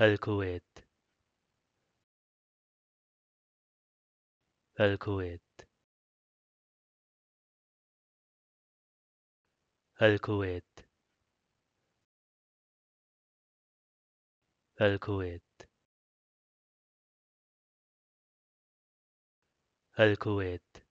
الكويت الكويت الكويت الكويت الكويت